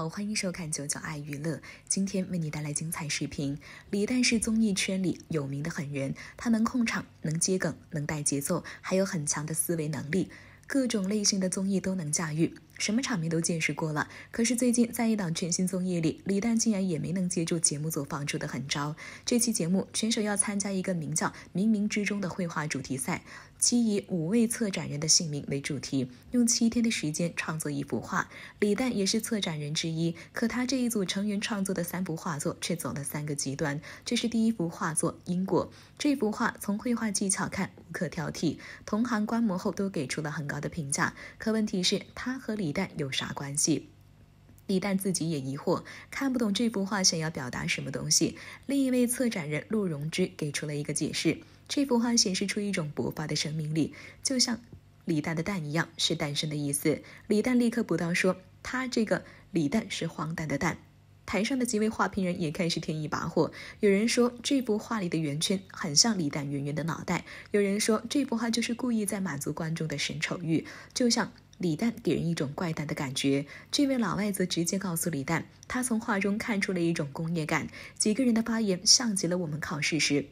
好，欢迎收看九九爱娱乐，今天为你带来精彩视频。李诞是综艺圈里有名的狠人，他能控场，能接梗，能带节奏，还有很强的思维能力，各种类型的综艺都能驾驭。什么场面都见识过了，可是最近在一档全新综艺里，李诞竟然也没能接住节目组放出的狠招。这期节目选手要参加一个名叫“冥冥之中”的绘画主题赛，其以五位策展人的姓名为主题，用七天的时间创作一幅画。李诞也是策展人之一，可他这一组成员创作的三幅画作却走了三个极端。这是第一幅画作《因果》，这幅画从绘画技巧看无可挑剔，同行观摩后都给出了很高的评价。可问题是，他和李李诞有啥关系？李诞自己也疑惑，看不懂这幅画想要表达什么东西。另一位策展人陆荣之给出了一个解释：这幅画显示出一种勃发的生命力，就像李诞的蛋一样，是诞生的意思。李诞立刻补刀说：“他这个李诞是荒诞的诞。”台上的几位画评人也开始添一把火。有人说这幅画里的圆圈很像李诞圆圆的脑袋；有人说这幅画就是故意在满足观众的审丑欲，就像……李诞给人一种怪诞的感觉，这位老外则直接告诉李诞，他从画中看出了一种工业感。几个人的发言像极了我们考试时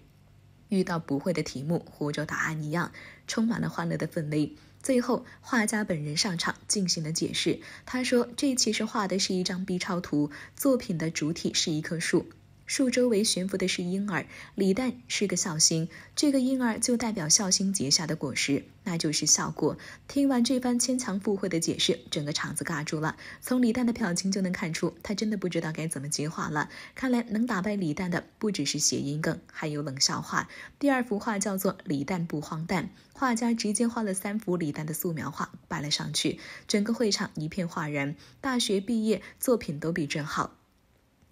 遇到不会的题目胡诌答案一样，充满了欢乐的氛围。最后，画家本人上场进行了解释，他说：“这其实画的是一张 B 超图，作品的主体是一棵树。”树周围悬浮的是婴儿，李诞是个孝心，这个婴儿就代表孝心结下的果实，那就是孝果。听完这番牵强附会的解释，整个场子尬住了。从李诞的表情就能看出，他真的不知道该怎么接话了。看来能打败李诞的不只是谐音梗，还有冷笑话。第二幅画叫做《李诞不荒诞》，画家直接画了三幅李诞的素描画摆了上去，整个会场一片哗然。大学毕业作品都比这好。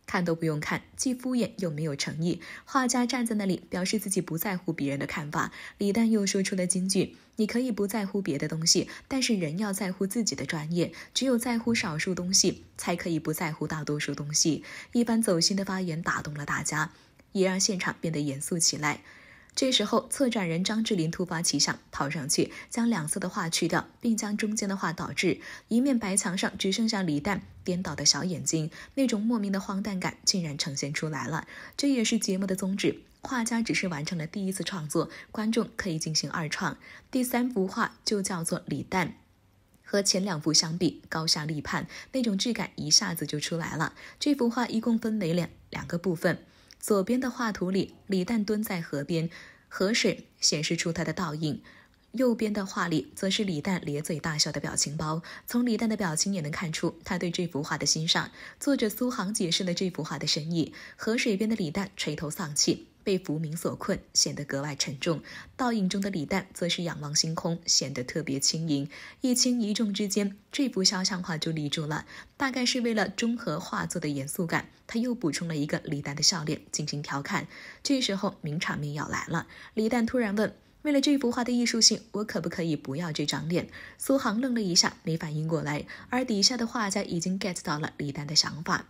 看都不用看，既敷衍又没有诚意。画家站在那里，表示自己不在乎别人的看法。李诞又说出了金句：“你可以不在乎别的东西，但是人要在乎自己的专业。只有在乎少数东西，才可以不在乎大多数东西。”一番走心的发言打动了大家，也让现场变得严肃起来。这时候，策展人张智霖突发奇想，跑上去将两侧的画去掉，并将中间的画倒置，一面白墙上只剩下李诞颠倒的小眼睛，那种莫名的荒诞感竟然呈现出来了。这也是节目的宗旨。画家只是完成了第一次创作，观众可以进行二创。第三幅画就叫做《李诞》，和前两幅相比，高下立判，那种质感一下子就出来了。这幅画一共分为两两个部分。左边的画图里，李诞蹲在河边，河水显示出他的倒影；右边的画里，则是李诞咧嘴大笑的表情包。从李诞的表情也能看出他对这幅画的欣赏。作者苏杭解释了这幅画的深意：河水边的李诞垂头丧气。被浮名所困，显得格外沉重；倒影中的李诞则是仰望星空，显得特别轻盈。一轻一重之间，这幅肖像画就立住了。大概是为了中和画作的严肃感，他又补充了一个李诞的笑脸进行调侃。这时候，名场面要来了。李诞突然问：“为了这幅画的艺术性，我可不可以不要这张脸？”苏杭愣了一下，没反应过来，而底下的画家已经 get 到了李诞的想法。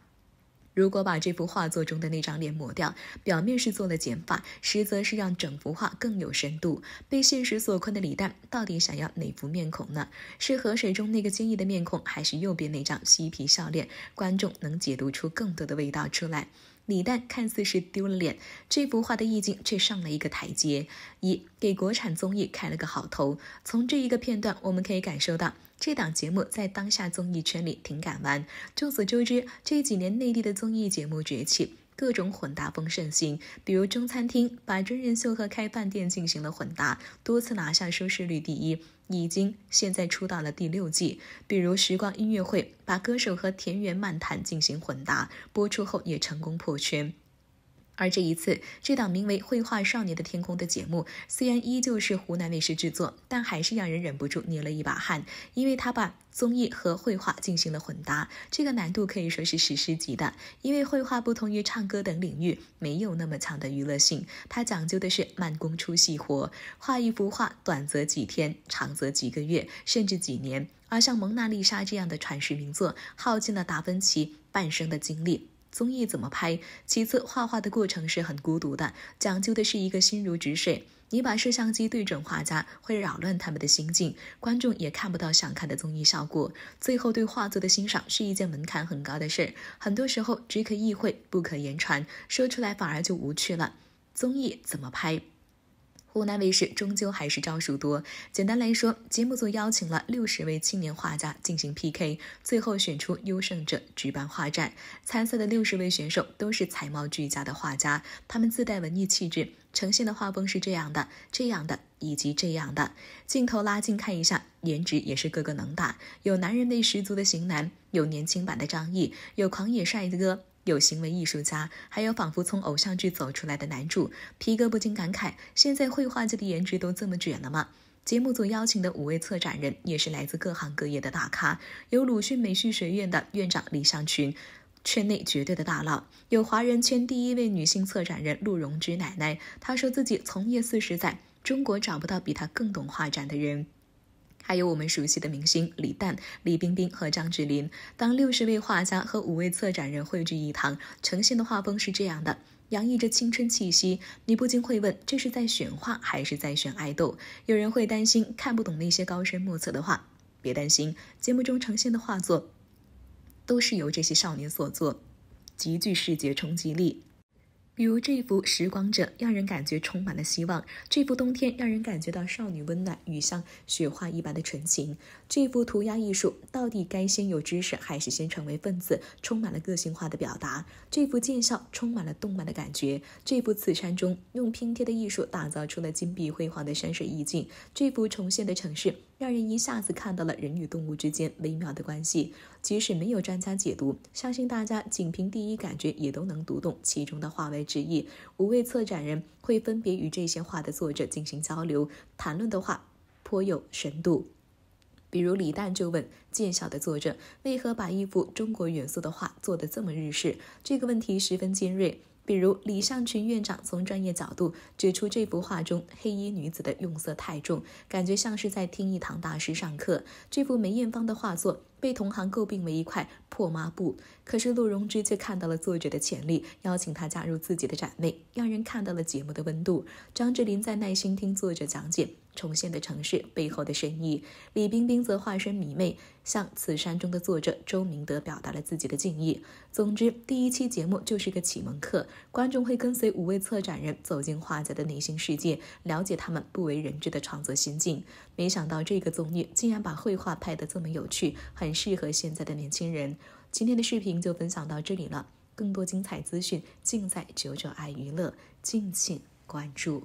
如果把这幅画作中的那张脸抹掉，表面是做了减法，实则是让整幅画更有深度。被现实所困的李诞，到底想要哪幅面孔呢？是河水中那个坚毅的面孔，还是右边那张嬉皮笑脸？观众能解读出更多的味道出来。李诞看似是丢了脸，这幅画的意境却上了一个台阶，一给国产综艺开了个好头。从这一个片段，我们可以感受到这档节目在当下综艺圈里挺敢玩。众所周知，这几年内地的综艺节目崛起。各种混搭风盛行，比如中餐厅把真人秀和开饭店进行了混搭，多次拿下收视率第一，已经现在出到了第六季。比如时光音乐会把歌手和田园漫谈进行混搭，播出后也成功破圈。而这一次，这档名为《绘画少年的天空》的节目，虽然依旧是湖南卫视制作，但还是让人忍不住捏了一把汗，因为它把综艺和绘画进行了混搭，这个难度可以说是史诗级的。因为绘画不同于唱歌等领域，没有那么强的娱乐性，它讲究的是慢工出细活，画一幅画，短则几天，长则几个月，甚至几年。而像《蒙娜丽莎》这样的传世名作，耗尽了达芬奇半生的精力。综艺怎么拍？其次，画画的过程是很孤独的，讲究的是一个心如止水。你把摄像机对准画家，会扰乱他们的心境，观众也看不到想看的综艺效果。最后，对画作的欣赏是一件门槛很高的事儿，很多时候只可意会，不可言传，说出来反而就无趣了。综艺怎么拍？湖南卫视终究还是招数多。简单来说，节目组邀请了六十位青年画家进行 PK，最后选出优胜者举办画展。参赛的六十位选手都是才貌俱佳的画家，他们自带文艺气质，呈现的画风是这样的、这样的以及这样的。镜头拉近看一下，颜值也是个个能打，有男人味十足的型男，有年轻版的张译，有狂野帅哥。有行为艺术家，还有仿佛从偶像剧走出来的男主皮哥，不禁感慨：现在绘画界的颜值都这么卷了吗？节目组邀请的五位策展人也是来自各行各业的大咖，有鲁迅美术学院的院长李向群，圈内绝对的大佬；有华人圈第一位女性策展人陆荣芝奶奶，她说自己从业四十载，中国找不到比她更懂画展的人。还有我们熟悉的明星李诞、李冰冰和张智霖。当六十位画家和五位策展人汇聚一堂，呈现的画风是这样的，洋溢着青春气息。你不禁会问：这是在选画还是在选爱豆？有人会担心看不懂那些高深莫测的画，别担心，节目中呈现的画作都是由这些少年所作，极具视觉冲击力。比如这幅时光者，让人感觉充满了希望；这幅冬天，让人感觉到少女温暖与像雪花一般的纯情；这幅涂鸦艺术，到底该先有知识还是先成为分子？充满了个性化的表达；这幅见效，充满了动漫的感觉；这幅此山中，用拼贴的艺术打造出了金碧辉煌的山水意境；这幅重现的城市。让人一下子看到了人与动物之间微妙的关系。即使没有专家解读，相信大家仅凭第一感觉也都能读懂其中的话外之意。五位策展人会分别与这些画的作者进行交流，谈论的话颇有深度。比如李诞就问见晓》的作者为何把一幅中国元素的画做得这么日式，这个问题十分尖锐。比如李向群院长从专业角度指出，这幅画中黑衣女子的用色太重，感觉像是在听一堂大师上课。这幅梅艳芳的画作。被同行诟病为一块破抹布，可是陆荣之却看到了作者的潜力，邀请他加入自己的展位，让人看到了节目的温度。张智霖在耐心听作者讲解重现的城市背后的深意，李冰冰则化身迷妹，向《此山》中的作者周明德表达了自己的敬意。总之，第一期节目就是个启蒙课，观众会跟随五位策展人走进画家的内心世界，了解他们不为人知的创作心境。没想到这个综艺竟然把绘画拍得这么有趣，很适合现在的年轻人。今天的视频就分享到这里了，更多精彩资讯尽在九九爱娱乐，敬请关注。